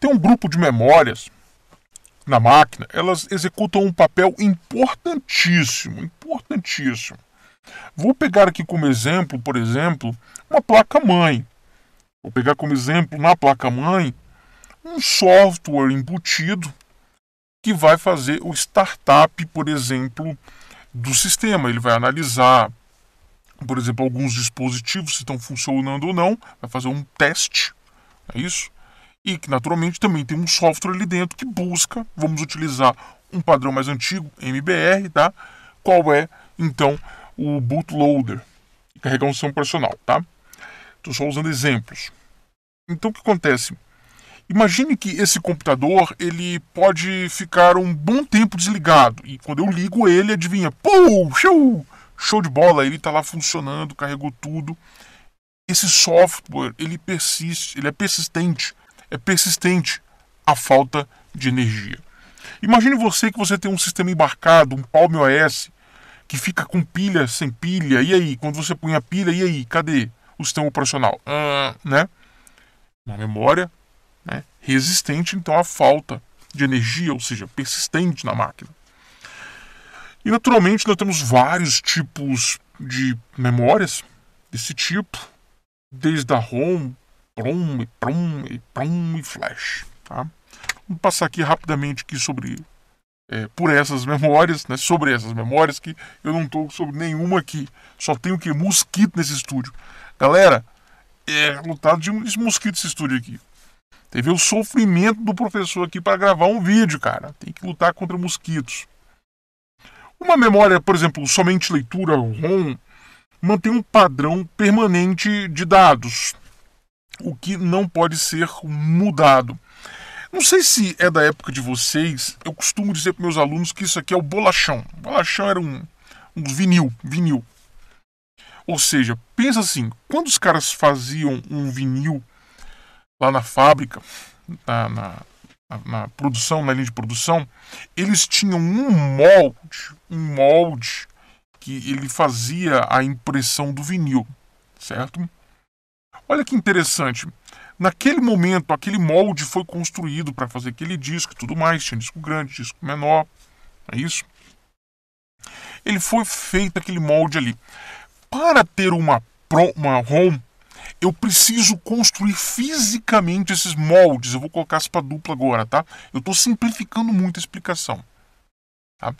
tem um grupo de memórias na máquina, elas executam um papel importantíssimo, importantíssimo. Vou pegar aqui como exemplo, por exemplo, uma placa-mãe. Vou pegar como exemplo na placa-mãe um software embutido que vai fazer o startup, por exemplo, do sistema. Ele vai analisar, por exemplo, alguns dispositivos se estão funcionando ou não, vai fazer um teste, é isso? e que naturalmente também tem um software ali dentro que busca, vamos utilizar um padrão mais antigo, MBR, tá? Qual é então o bootloader carregar um sistema operacional, tá? Estou só usando exemplos. Então o que acontece? Imagine que esse computador ele pode ficar um bom tempo desligado e quando eu ligo ele, adivinha, pô, show, show de bola, ele está lá funcionando, carregou tudo. Esse software ele persiste, ele é persistente é persistente a falta de energia. Imagine você que você tem um sistema embarcado, um Palm OS, que fica com pilha, sem pilha, e aí? Quando você põe a pilha, e aí? Cadê o sistema operacional? Ah, né? Uma memória né? resistente, então, à falta de energia, ou seja, persistente na máquina. E, naturalmente, nós temos vários tipos de memórias desse tipo, desde a ROM, prum, e prum, e prum, e flash. Tá? Vamos passar aqui rapidamente aqui sobre é, por essas memórias, né, sobre essas memórias que eu não estou sobre nenhuma aqui. Só tenho que mosquito nesse estúdio. Galera, é lutado de mosquito esse estúdio aqui. Teve o sofrimento do professor aqui para gravar um vídeo, cara. Tem que lutar contra mosquitos. Uma memória, por exemplo, somente leitura ROM, mantém um padrão permanente de dados o que não pode ser mudado. Não sei se é da época de vocês, eu costumo dizer para meus alunos que isso aqui é o bolachão. O bolachão era um, um vinil, vinil. Ou seja, pensa assim, quando os caras faziam um vinil lá na fábrica, na, na, na produção, na linha de produção, eles tinham um molde, um molde que ele fazia a impressão do vinil, certo? Olha que interessante. Naquele momento, aquele molde foi construído para fazer aquele disco e tudo mais. Tinha disco grande, disco menor. É isso? Ele foi feito aquele molde ali. Para ter uma, pro, uma ROM, eu preciso construir fisicamente esses moldes. Eu vou colocar aspa dupla agora, tá? Eu estou simplificando muito a explicação. Tá?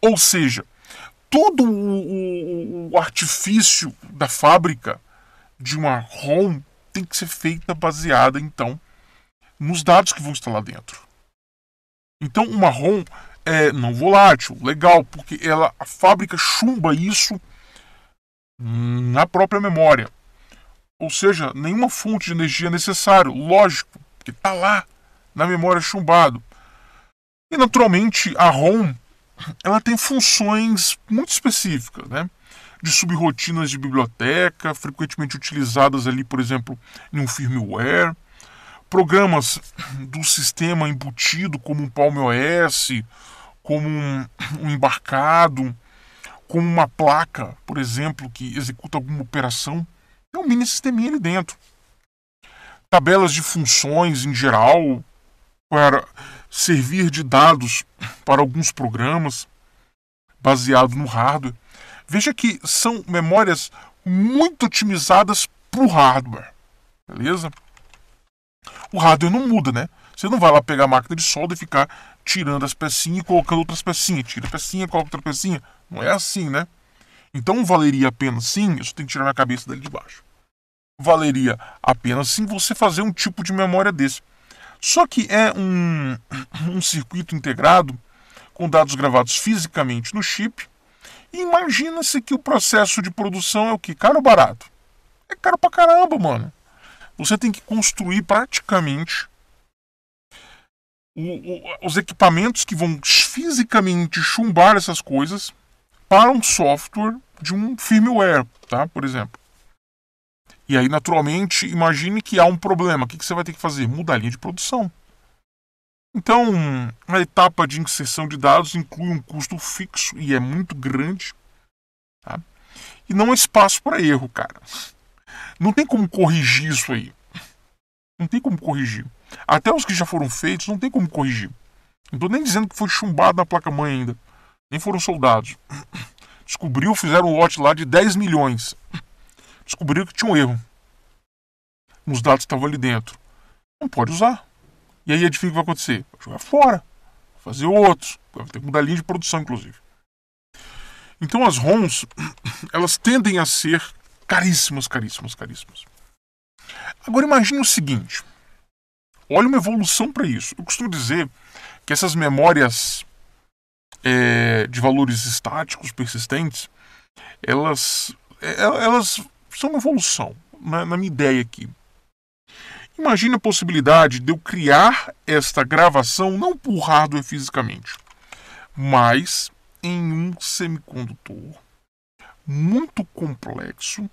Ou seja, todo o, o, o artifício da fábrica de uma ROM tem que ser feita baseada, então, nos dados que vão estar lá dentro. Então, uma ROM é não volátil, legal, porque ela, a fábrica chumba isso na própria memória. Ou seja, nenhuma fonte de energia é necessário, lógico, que está lá na memória chumbado. E naturalmente a ROM ela tem funções muito específicas, né? de subrotinas de biblioteca, frequentemente utilizadas ali, por exemplo, em um firmware, programas do sistema embutido, como um Palm OS, como um, um embarcado, como uma placa, por exemplo, que executa alguma operação, é um mini sisteminha ali dentro. Tabelas de funções em geral, para servir de dados para alguns programas, baseado no hardware. Veja que são memórias muito otimizadas para o hardware. Beleza? O hardware não muda, né? Você não vai lá pegar a máquina de solda e ficar tirando as pecinhas e colocando outras pecinhas. Tira pecinha, coloca outra pecinha. Não é assim, né? Então valeria a pena sim, eu só tenho que tirar minha cabeça dali de baixo. Valeria a pena sim você fazer um tipo de memória desse. Só que é um, um circuito integrado com dados gravados fisicamente no chip Imagina-se que o processo de produção é o que? Caro ou barato? É caro pra caramba, mano. Você tem que construir praticamente os equipamentos que vão fisicamente chumbar essas coisas para um software de um firmware, tá? Por exemplo. E aí, naturalmente, imagine que há um problema. O que você vai ter que fazer? Mudar a linha de produção. Então, a etapa de inserção de dados inclui um custo fixo e é muito grande. Tá? E não há espaço para erro, cara. Não tem como corrigir isso aí. Não tem como corrigir. Até os que já foram feitos, não tem como corrigir. Não estou nem dizendo que foi chumbado na placa-mãe ainda. Nem foram soldados. Descobriu, fizeram um lote lá de 10 milhões. Descobriu que tinha um erro. Os dados estavam ali dentro. Não pode usar. E aí que vai acontecer? Vai jogar fora, fazer outros, vai ter que mudar a linha de produção, inclusive. Então as ROMs, elas tendem a ser caríssimas, caríssimas, caríssimas. Agora imagine o seguinte. Olha uma evolução para isso. Eu costumo dizer que essas memórias é, de valores estáticos, persistentes, elas, é, elas são uma evolução, na, né? na minha ideia aqui. Imagine a possibilidade de eu criar esta gravação não por hardware fisicamente, mas em um semicondutor muito complexo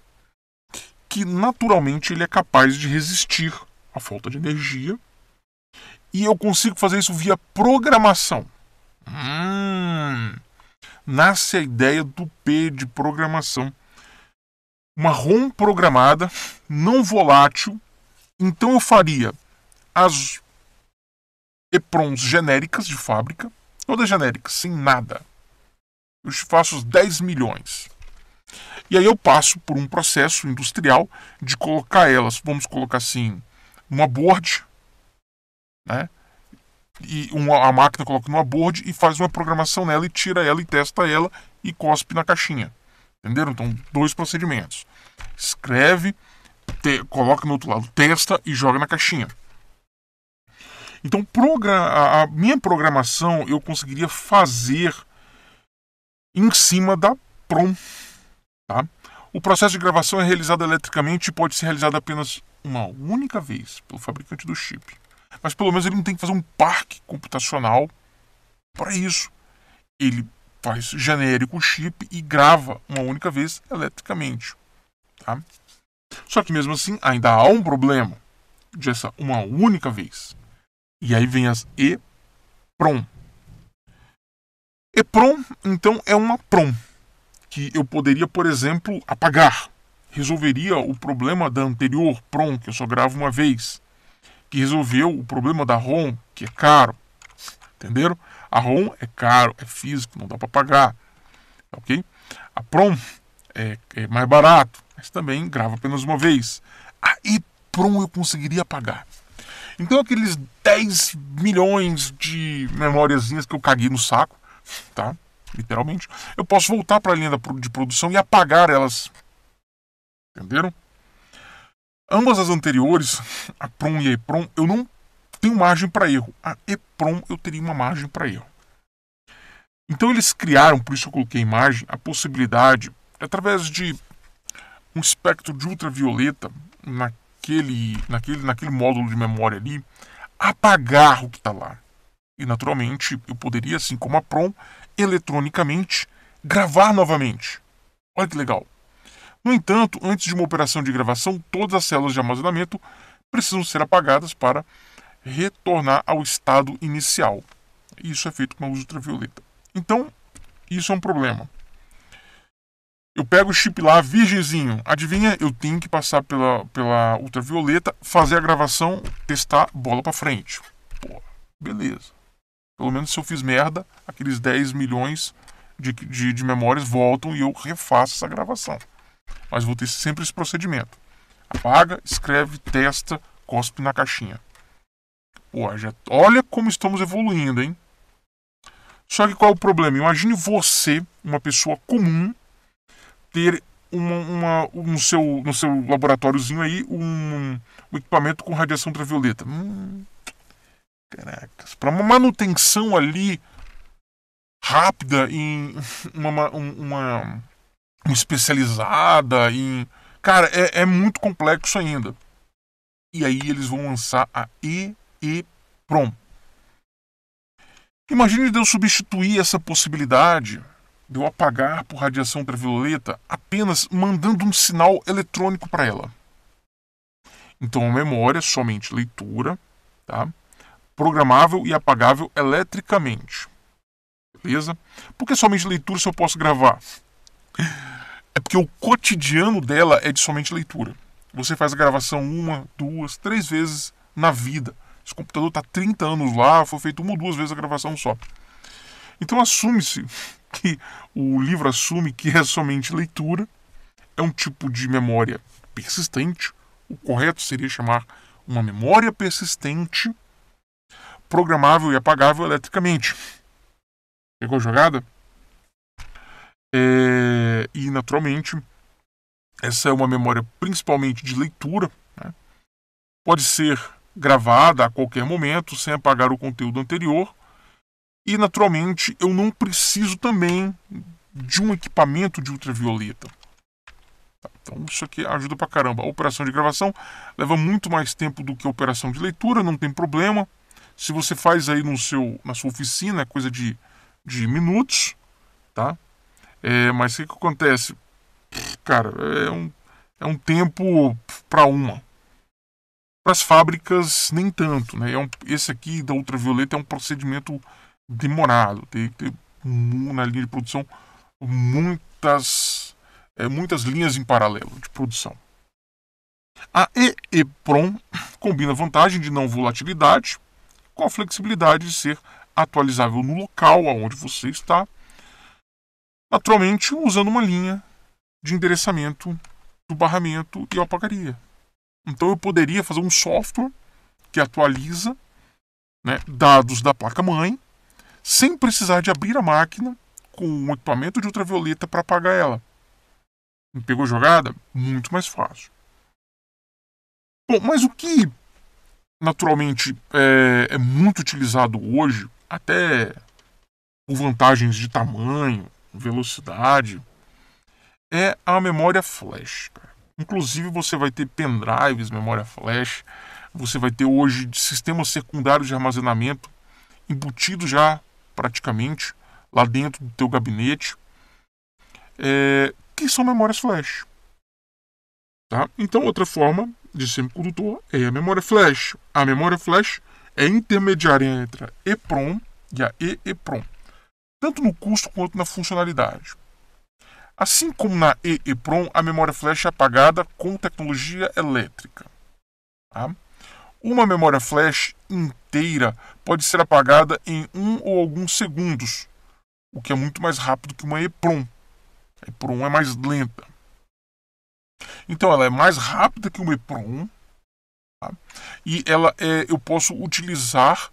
que naturalmente ele é capaz de resistir à falta de energia e eu consigo fazer isso via programação. Hum, nasce a ideia do P de programação. Uma ROM programada, não volátil, então eu faria as EPROMs genéricas de fábrica, todas genéricas, sem nada. Eu faço os 10 milhões. E aí eu passo por um processo industrial de colocar elas, vamos colocar assim, numa board, né? E uma, a máquina coloca numa board e faz uma programação nela e tira ela e testa ela e cospe na caixinha. Entenderam? Então, dois procedimentos. Escreve te, coloca no outro lado, testa e joga na caixinha. Então, a, minha programação eu conseguiria fazer em cima da PROM. Tá? O processo de gravação é realizado eletricamente e pode ser realizado apenas uma única vez pelo fabricante do chip. Mas pelo menos ele não tem que fazer um parque computacional para isso. Ele faz genérico o chip e grava uma única vez eletricamente. Tá? Só que mesmo assim, ainda há um problema dessa uma única vez. E aí vem as EPROM. EPROM, então, é uma PROM que eu poderia, por exemplo, apagar. Resolveria o problema da anterior PROM, que eu só gravo uma vez, que resolveu o problema da ROM, que é caro. Entenderam? A ROM é caro, é físico, não dá para pagar. Ok? A PROM é, é mais barato mas também grava apenas uma vez. Aí, prum, eu conseguiria apagar. Então, aqueles 10 milhões de memóriazinhas que eu caguei no saco, tá? Literalmente, eu posso voltar para a linha de produção e apagar elas. Entenderam? Ambas as anteriores, a PROM e a EPROM, eu não tenho margem para erro. A EPROM eu teria uma margem para erro. Então eles criaram, por isso eu coloquei imagem, a possibilidade, através de um espectro de ultravioleta naquele, naquele, naquele módulo de memória ali, apagar o que está lá. E naturalmente eu poderia, assim como a PROM, eletronicamente gravar novamente. Olha que legal. No entanto, antes de uma operação de gravação, todas as células de armazenamento precisam ser apagadas para retornar ao estado inicial. Isso é feito com a luz ultravioleta. Então, isso é um problema. Eu pego o chip lá, virgemzinho. Adivinha? Eu tenho que passar pela, pela ultravioleta, fazer a gravação, testar, bola pra frente. Pô, beleza. Pelo menos se eu fiz merda, aqueles 10 milhões de, de, de memórias voltam e eu refaço essa gravação. Mas vou ter sempre esse procedimento. Apaga, escreve, testa, cospe na caixinha. Pô, já, é- olha como estamos evoluindo, hein? Só que qual é o problema? Imagine você, uma pessoa comum, ter uma, uma, um seu, no seu laboratóriozinho aí um, um equipamento com radiação ultravioleta. Hum, caracas. Para uma manutenção ali rápida em uma, uma, uma especializada em. Cara, é, é, muito complexo ainda. E aí eles vão lançar a EEPROM. Imagine Deus substituir essa possibilidade de eu apagar por radiação ultravioleta apenas mandando um sinal eletrônico para ela. Então, a memória, é somente leitura, tá? programável e apagável eletricamente. Beleza? Por que somente leitura se eu posso gravar? É porque o cotidiano dela é de somente leitura. Você faz a gravação uma, duas, três vezes na vida. Esse computador está 30 anos lá, foi feito uma ou duas vezes a gravação só. Então assume-se que o livro assume que é somente leitura, é um tipo de memória persistente. O correto seria chamar uma memória persistente, programável e apagável eletricamente. Pegou a jogada? É... e naturalmente, essa é uma memória principalmente de leitura. Né? Pode ser gravada a qualquer momento, sem apagar o conteúdo anterior, e naturalmente eu não preciso também de um equipamento de ultravioleta. Tá, então isso aqui ajuda pra caramba. A operação de gravação leva muito mais tempo do que a operação de leitura, não tem problema. Se você faz aí no seu, na sua oficina, é coisa de, de minutos, tá? É, mas o que, que acontece? Cara, é um, é um tempo para uma. Para as fábricas, nem tanto. Né? É um, esse aqui da ultravioleta é um procedimento demorado. tem que ter na linha de produção muitas, é, muitas linhas em paralelo de produção. A EEPROM combina a vantagem de não volatilidade com a flexibilidade de ser atualizável no local aonde você está, naturalmente usando uma linha de endereçamento do barramento e alpacaria. Então eu poderia fazer um software que atualiza né, dados da placa-mãe sem precisar de abrir a máquina com um equipamento de ultravioleta para apagar ela. pegou jogada? Muito mais fácil. Bom, mas o que naturalmente é, é muito utilizado hoje, até por vantagens de tamanho, velocidade, é a memória flash. Inclusive você vai ter pendrives, memória flash, você vai ter hoje sistemas secundários de armazenamento embutidos já praticamente, lá dentro do teu gabinete, é, que são memórias flash. Tá? Então, outra forma de semicondutor é a memória flash. A memória flash é intermediária entre a EEPROM e a EEPROM, tanto no custo quanto na funcionalidade. Assim como na EEPROM, a memória flash é apagada com tecnologia elétrica. Tá? Uma memória flash inteira pode ser apagada em um ou alguns segundos, o que é muito mais rápido que uma EPROM. A EPROM é mais lenta. Então ela é mais rápida que uma EPROM tá? e ela é, eu posso utilizar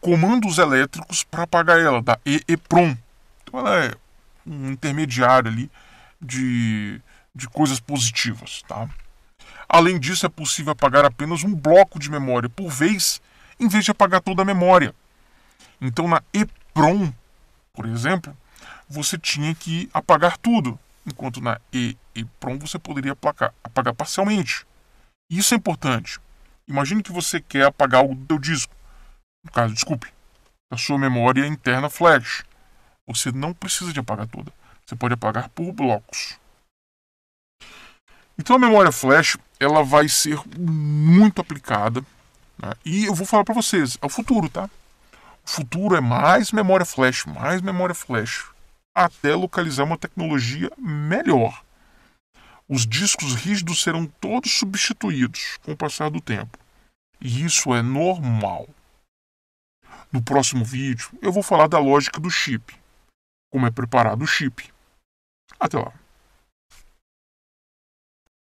comandos elétricos para apagar ela, da EEPROM. Então ela é um intermediário ali de, de coisas positivas. Tá? Além disso, é possível apagar apenas um bloco de memória por vez em vez de apagar toda a memória. Então, na eeprom, por exemplo, você tinha que apagar tudo, enquanto na e você poderia apagar, apagar parcialmente. Isso é importante. Imagine que você quer apagar algo do seu disco. No caso, desculpe, da sua memória interna flash. Você não precisa de apagar toda. Você pode apagar por blocos. Então a memória flash ela vai ser muito aplicada né? E eu vou falar para vocês, é o futuro, tá? O futuro é mais memória flash, mais memória flash, até localizar uma tecnologia melhor. Os discos rígidos serão todos substituídos com o passar do tempo. E isso é normal. No próximo vídeo, eu vou falar da lógica do chip, como é preparado o chip. Até lá.